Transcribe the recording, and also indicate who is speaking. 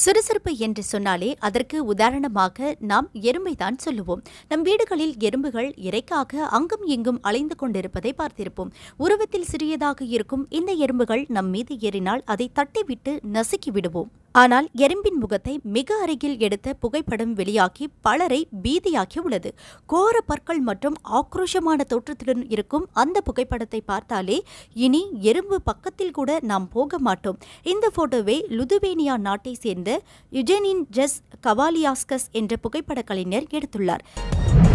Speaker 1: சுறுசுறுப்பு என்று சொன்னாலே அதற்கு உதாரணமாக நாம் எறும்பைதான் சொல்லுவோம் நம் வீடுகளில் எறும்புகள் இறைக்காக அங்கும் இங்கும் அலைந்து கொண்டிருப்பதை பார்த்திருப்போம் உருவத்தில் சிறியதாக இருக்கும் இந்த எறும்புகள் நம் மீது ஏறினால் அதை தட்டிவிட்டு நசுக்கி விடுவோம் ஆனால் எறும்பின் முகத்தை மிக அருகில் எடுத்த புகைப்படம் வெளியாகி பலரை பீதியாக்கி உள்ளது கோர பற்கள் மற்றும் ஆக்ரோஷமான தோற்றத்துடன் இருக்கும் அந்த புகைப்படத்தை பார்த்தாலே இனி எறும்பு பக்கத்தில் கூட நாம் போக மாட்டோம் இந்த போட்டோவை லுதுவேனியா நாட்டை சேர்ந்த யுஜெனின் ஜெஸ் கவாலியாஸ்கஸ் என்ற புகைப்பட கலைஞர் எடுத்துள்ளார்